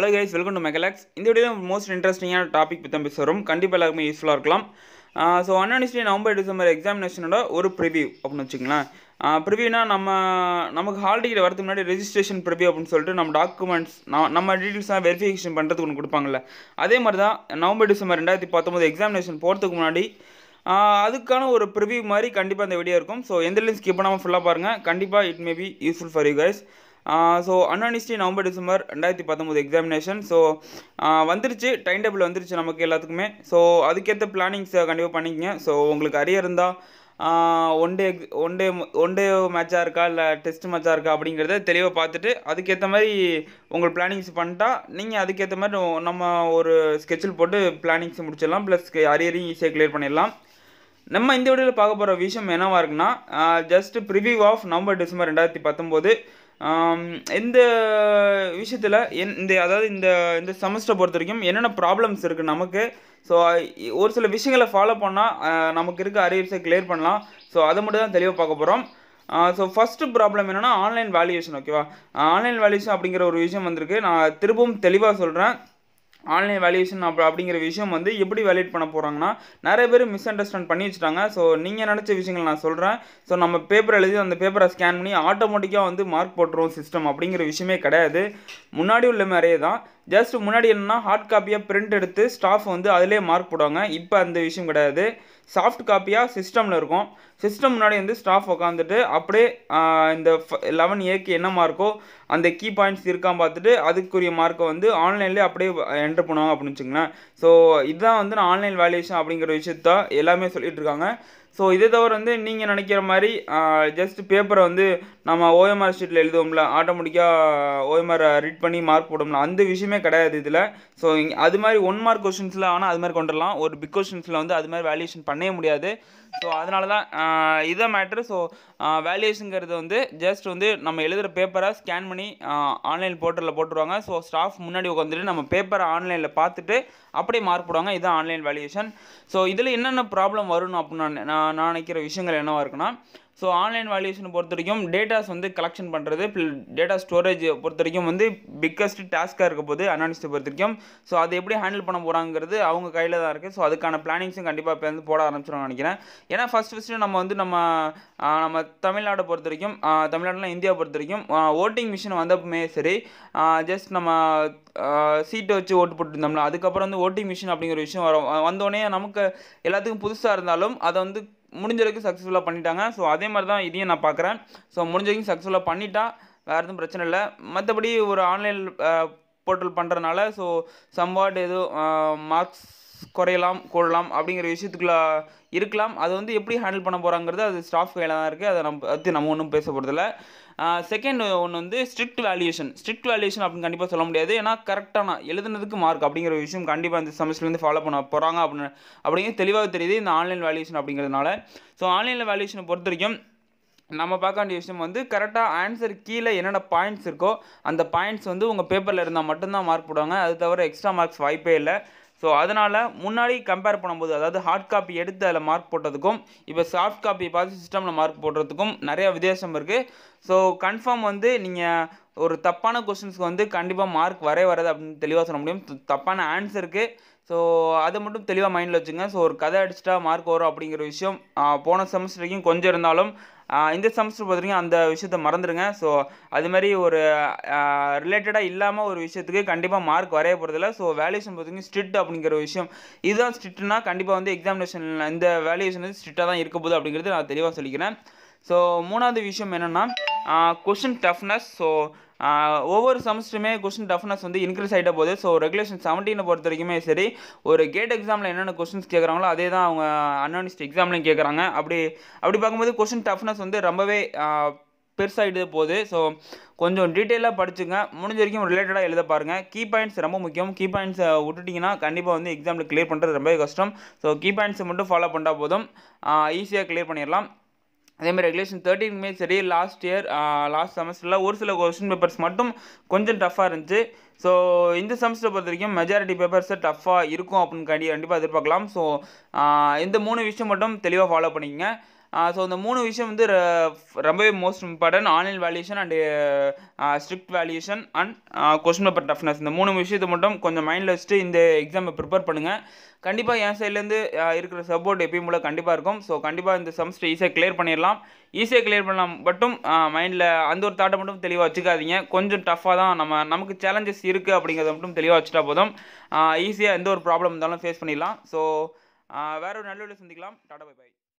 hello guys welcome to மெகலாக்ஸ் இந்த video most இன்ட்ரெஸ்டிங்கான டாபிக் பற்றி பேசுகிறோம் கண்டிப்பாக எல்லாருக்குமே யூஸ்ஃபுல்லாக இருக்கலாம் ஸோ அன்னிஸ்டி நவம்பர் டிசம்பர் எக்ஸாமினேஷனோட ஒரு ப்ரிவியூ அப்படின்னு வச்சுக்கலாம் ப்ரிவியூனா நம்ம நமக்கு ஹால் வரதுக்கு முன்னாடி ரெஜிஸ்ட்ரேஷன் ப்ரிவியூ அப்படின்னு சொல்லிட்டு நம்ம டாக்குமெண்ட்ஸ் நம்ம டீட்டெயில்ஸ்லாம் வெரிஃபிகேஷன் பண்ணுறதுக்கு ஒன்று கொடுப்பாங்கல்ல அதே மாதிரி தான் நவம்பர் டிசம்பர் ரெண்டாயிரத்தி பத்தொம்போது எக்ஸாமினேஷன் போகிறதுக்கு முன்னாடி அதுக்கான ஒரு ப்ரிவியூ மாதிரி கண்டிப்பாக அந்த வீடியோ இருக்கும் ஸோ எந்த லிங்க் ஸ்கிப் பண்ணாமல் ஃபுல்லாக பாருங்கள் கண்டிப்பாக it may be useful for you guys so அன்ஆனிஸ்டி நவம்பர் டிசம்பர் ரெண்டாயிரத்தி பத்தொம்போது எக்ஸாமினேஷன் ஸோ வந்துருச்சு டைம் டேபிள் வந்துருச்சு நமக்கு எல்லாத்துக்குமே ஸோ அதுக்கேற்ற பிளானிங்ஸை கண்டிப்பாக பண்ணிக்கங்க ஸோ உங்களுக்கு அரியர் இருந்தால் one day one day one day மேட்ச்சாக இருக்கா இல்லை டெஸ்ட் மேட்ச்சாக இருக்கா அப்படிங்கிறத தெளிவாக பார்த்துட்டு அதுக்கேற்ற மாதிரி உங்கள் பிளானிங்ஸ் பண்ணிட்டா நீங்கள் அதுக்கேற்ற மாதிரி நம்ம ஒரு ஸ்கெட்சில் போட்டு பிளானிங்ஸ் முடிச்சிடலாம் ப்ளஸ் அரியரையும் ஈஸியாக கிளியர் பண்ணிடலாம் நம்ம இந்த வீடியோவில் பார்க்க போகிற விஷயம் என்னவாக இருக்குன்னா just preview of November December ரெண்டாயிரத்தி பத்தொம்போது இந்த விஷயத்தில் என் இந்த அதாவது இந்த இந்த செமஸ்டரை பொறுத்த வரைக்கும் என்னென்ன ப்ராப்ளம்ஸ் இருக்குது நமக்கு ஸோ ஒரு சில விஷயங்களை ஃபாலோ பண்ணால் நமக்கு இருக்க அரியர்ஸை கிளியர் பண்ணலாம் ஸோ அதை மட்டும் தான் தெளிவாக பார்க்க போகிறோம் ஸோ ஃபஸ்ட்டு ப்ராப்ளம் என்னென்னா ஆன்லைன் வேல்யூஷன் ஓகேவா ஆன்லைன் வேல்யூஷன் அப்படிங்கிற ஒரு விஷயம் வந்திருக்கு நான் திரும்பவும் தெளிவாக சொல்கிறேன் ஆன்லைன் வேல்யூஷன் அப்படி அப்படிங்கிற விஷயம் வந்து எப்படி வேல்யூட் பண்ண போகிறாங்கன்னா நிறைய பேர் மிஸ் அண்டர்ஸ்டாண்ட் பண்ணி வச்சுட்டாங்க ஸோ நீங்கள் நினச்ச விஷயங்கள் நான் சொல்கிறேன் ஸோ நம்ம பேப்பர் எழுதி அந்த பேப்பரை ஸ்கேன் பண்ணி ஆட்டோமேட்டிக்காக வந்து மார்க் போட்டுருவோம் சிஸ்டம் அப்படிங்கிற விஷயமே கிடையாது முன்னாடி உள்ள மாதிரியே தான் ஜஸ்ட் முன்னாடி என்னென்னா ஹார்ட் காப்பியாக பிரிண்ட் எடுத்து ஸ்டாஃப் வந்து அதிலே மார்க் போடுவாங்க இப்போ அந்த விஷயம் கிடையாது சாஃப்ட் காப்பியாக சிஸ்டமில் இருக்கும் சிஸ்டம் முன்னாடி வந்து ஸ்டாஃப் உட்காந்துட்டு அப்படியே இந்த லெவன் ஏக்கு என்ன மார்க்கோ அந்த கீ பாயிண்ட்ஸ் இருக்கான் பார்த்துட்டு அதுக்குரிய மார்க்கை வந்து ஆன்லைன்லேயே அப்படியே என்ட்ரு பண்ணுவாங்க அப்படின்னு வச்சுங்களேன் ஸோ இதுதான் வந்து நான் ஆன்லைன் வேல்யூஷன் அப்படிங்கிற விஷயத்தான் எல்லாமே சொல்லிகிட்டு இருக்காங்க ஸோ இதே தவிர வந்து நீங்கள் நினைக்கிற மாதிரி ஜஸ்ட் பேப்பரை வந்து நம்ம ஓஎம்ஆர் ஷீட்டில் எழுதுவோம்ல ஆட்டோமேட்டிக்காக ஓஎம்ஆர் ரீட் பண்ணி மார்க் போடும்ல அந்த விஷயமே கிடையாது இதில் ஸோ அது மாதிரி ஒன் மார்க் கொஷின்ஸில் ஆனால் அது மாதிரி கொண்டுடலாம் ஒரு பிக் கொஷின்ஸில் வந்து அது மாதிரி வேல்யூஷன் பண்ணவே முடியாது ஸோ அதனால தான் இதான் மேட்ரு ஸோ வேல்யூஸுங்கிறது வந்து ஜஸ்ட் வந்து நம்ம எழுதுகிற பேப்பரை ஸ்கேன் பண்ணி ஆன்லைன் போர்ட்டலில் போட்டுருவாங்க ஸோ ஸ்டாஃப் முன்னாடி உட்காந்துட்டு நம்ம பேப்பரை ஆன்லைனில் பார்த்துட்டு அப்படியே மார்க் போடுவாங்க இதுதான் ஆன்லைன் வேல்யூஷன் ஸோ இதில் என்னென்ன ப்ராப்ளம் வரும் அப்படின்னு நான் நான் நினைக்கிற விஷயங்கள் என்னவாக இருக்குன்னா ஸோ ஆன்லைன் வேல்யூஷனை பொறுத்த வரைக்கும் டேட்டாஸ் வந்து கலெக்ஷன் பண்ணுறது டேட்டா ஸ்டோரேஜ் பொறுத்த வரைக்கும் வந்து பிக்கஸ்ட் டாஸ்க்காக இருக்க போது அனாலிஸ்ட்டை பொறுத்த வரைக்கும் ஸோ அதை எப்படி ஹேண்டில் பண்ண போகிறாங்கிறது அவங்க கையில் தான் இருக்குது ஸோ அதுக்கான பிளானிங்ஸும் கண்டிப்பாக இப்போ வந்து போட ஆரம்பிச்சிடும் நினைக்கிறேன் ஏன்னா ஃபஸ்ட் ஃபஸ்ட்டு நம்ம வந்து நம்ம நம்ம தமிழ்நாடை பொறுத்த வரைக்கும் தமிழ்நாடுலாம் இந்தியா பொறுத்த வரைக்கும் ஓட்டிங் மிஷின் வந்தப்பமே சரி ஜஸ்ட் நம்ம சீட்டை வச்சு ஓட்டு போட்டுருந்தோம்ல அதுக்கப்புறம் வந்து ஓட்டிங் மிஷின் அப்படிங்கிற விஷயம் வரும் வந்தோடனே நமக்கு எல்லாத்துக்கும் புதுசாக இருந்தாலும் அதை வந்து முடிஞ்ச சக்ஸஸ்ஃபுல்லாக பண்ணிட்டாங்க ஸோ அதே மாதிரி தான் இதையும் நான் பார்க்குறேன் ஸோ முடிஞ்சளவுக்கு சக்ஸஸ்ஃபுல்லாக பண்ணிட்டா வேறு எதுவும் பிரச்சனை இல்லை மற்றபடி ஒரு ஆன்லைன் போர்ட்டல் பண்ணுறதுனால ஸோ சம்வாட் ஏதோ மார்க்ஸ் குறையலாம் கூடலாம் அப்படிங்கிற விஷயத்துக்குள்ள இருக்கலாம் அது வந்து எப்படி ஹேண்டில் பண்ண போகிறாங்கிறது அது ஸ்டாஃப் கையில் தான் இருக்குது அதை நம்ம அது நம்ம ஒன்றும் பேச செகண்ட் ஒன்று வந்து ஸ்ட்ரிக்ட் வேல்யூஷன் ஸ்ட்ரிக்ட் வேல்யூஷன் அப்படின்னு கண்டிப்பாக சொல்ல முடியாது ஏன்னா கரெக்டான எழுதுனதுக்கு மார்க் அப்படிங்கிற விஷயம் கண்டிப்பாக இந்த செமஸ்டர்லேருந்து ஃபாலோ பண்ண போகிறாங்க அப்படின்னு அப்படிங்கிறது தெளிவாக தெரியுது இந்த ஆன்லைன் வேல்யூஷன் அப்படிங்கிறதுனால ஸோ ஆன்லைனில் வேல்யூஷனை பொறுத்த வரைக்கும் நம்ம பார்க்க வேண்டிய விஷயம் வந்து கரெக்டாக ஆன்சர் கீழே என்னென்ன பாயிண்ட்ஸ் இருக்கோ அந்த பாயிண்ட்ஸ் வந்து உங்கள் பேப்பரில் இருந்தால் மட்டும்தான் மார்க் போடுவாங்க அது தவிர எக்ஸ்ட்ரா மார்க்ஸ் வாய்ப்பே இல்லை ஸோ அதனால் முன்னாடி கம்பேர் பண்ணும்போது அதாவது ஹார்ட் காப்பி எடுத்து அதில் மார்க் போட்டதுக்கும் இப்போ சாஃப்ட் காப்பி பார்த்து சிஸ்டமில் மார்க் போடுறதுக்கும் நிறையா வித்தியாசம் இருக்குது ஸோ கன்ஃபார்ம் வந்து நீங்கள் ஒரு தப்பான கொஸ்டின்ஸ்க்கு வந்து கண்டிப்பாக மார்க் வரே வராது அப்படின்னு தெளிவாக சொல்ல முடியும் தப்பான ஆன்சருக்கு ஸோ அதை மட்டும் தெளிவாக மைண்டில் வச்சுங்க ஸோ ஒரு கதை அடிச்சிட்டா மார்க் வரும் அப்படிங்கிற விஷயம் போன செமஸ்டருக்கும் கொஞ்சம் இருந்தாலும் இந்த செமஸ்டர் பார்த்துருக்கீங்க அந்த விஷயத்த மறந்துடுங்க ஸோ மாதிரி ஒரு ரிலேட்டடாக இல்லாமல் ஒரு விஷயத்துக்கு கண்டிப்பாக மார்க் வரைய போகிறதில்ல ஸோ வேல்யூஷன் பார்த்துக்கிங்க ஸ்ட்ரிக்ட் அப்படிங்கிற விஷயம் இதுதான் ஸ்ட்ரிக்ட்னா கண்டிப்பாக வந்து எக்ஸாமினேஷன் இந்த வேல்யூஷன் வந்து ஸ்ட்ரிக்டாக தான் இருக்க போகுது அப்படிங்கிறது நான் தெளிவாக சொல்லிக்கிறேன் ஸோ மூணாவது விஷயம் என்னென்னா கொஷின் டஃப்னஸ் ஸோ ஒவ்வொரு செமஸ்டருமே கொஸ்டின் டஃப்னஸ் வந்து இன்க்ரீஸ் ஆகிட்ட போது ஸோ ரெகுலேஷன் செவன்டீனை பொறுத்த வரைக்குமே சரி ஒரு கேட் எக்ஸாமில் என்னென்ன கொஸ்டின்ஸ் கேட்குறாங்களோ அதே தான் அவங்க அன்ஆனிஸ்ட் எக்ஸாம்லையும் கேட்குறாங்க அப்படி அப்படி பார்க்கும்போது கொஸ்டின் டஃப்னஸ் வந்து ரொம்பவே பெருசாகிடுது போகுது ஸோ கொஞ்சம் டீட்டெயிலாக படிச்சுங்க முடிஞ்ச வரைக்கும் ரிலேட்டடாக எழுத பாருங்கள் கீ பாயிண்ட்ஸ் ரொம்ப முக்கியம் கீ பாயிண்ட்ஸை விட்டுட்டிங்கன்னா கண்டிப்பாக வந்து எக்ஸாமில் கிளியர் பண்ணுறது ரொம்பவே கஷ்டம் ஸோ கீ பாயிண்ட்ஸை மட்டும் ஃபாலோ பண்ணால் போதும் ஈஸியாக கிளியர் பண்ணிடலாம் அதேமாதிரி ரெகுலேஷன் தேர்ட்டின்மே சரி லாஸ்ட் இயர் லாஸ்ட் செமஸ்டரில் ஒரு சில கொஸ்டின் பேப்பர்ஸ் மட்டும் கொஞ்சம் டஃப்பாக இருந்துச்சு ஸோ இந்த செமஸ்டர் பொறுத்த வரைக்கும் மெஜாரிட்டி பேப்பர்ஸை டஃப்பாக இருக்கும் அப்படின்னு கண்டிப்பாக எதிர்பார்க்கலாம் ஸோ இந்த மூணு விஷயம் மட்டும் தெளிவாக ஃபாலோ பண்ணிக்கங்க ஸோ இந்த மூணு விஷயம் வந்து ரொம்பவே most important online valuation and strict valuation and question paper toughness இந்த மூணு விஷயத்தை மட்டும் கொஞ்சம் மைண்டில் வச்சுட்டு இந்த எக்ஸாமை ப்ரிப்பேர் பண்ணுங்கள் கண்டிப்பாக என் சைட்லேருந்து இருக்கிற சப்போர்ட் எப்பயும் போல் கண்டிப்பாக இருக்கும் ஸோ கண்டிப்பாக இந்த செமஸ்டர் ஈஸியாக கிளியர் பண்ணிடலாம் ஈஸியாக கிளியர் பண்ணலாம் மட்டும் மைண்டில் அந்த ஒரு தாட்டை மட்டும் தெளிவாக வச்சுக்காதீங்க கொஞ்சம் டஃப்பாக தான் நம்ம நமக்கு சேலஞ்சஸ் இருக்குது அப்படிங்கிறத மட்டும் தெளிவாக வச்சுட்டா போதும் ஈஸியாக எந்த ஒரு ப்ராப்ளம் இருந்தாலும் ஃபேஸ் பண்ணிடலாம் ஸோ வேறு ஒரு நல்ல சந்திக்கலாம் டாடா பை பை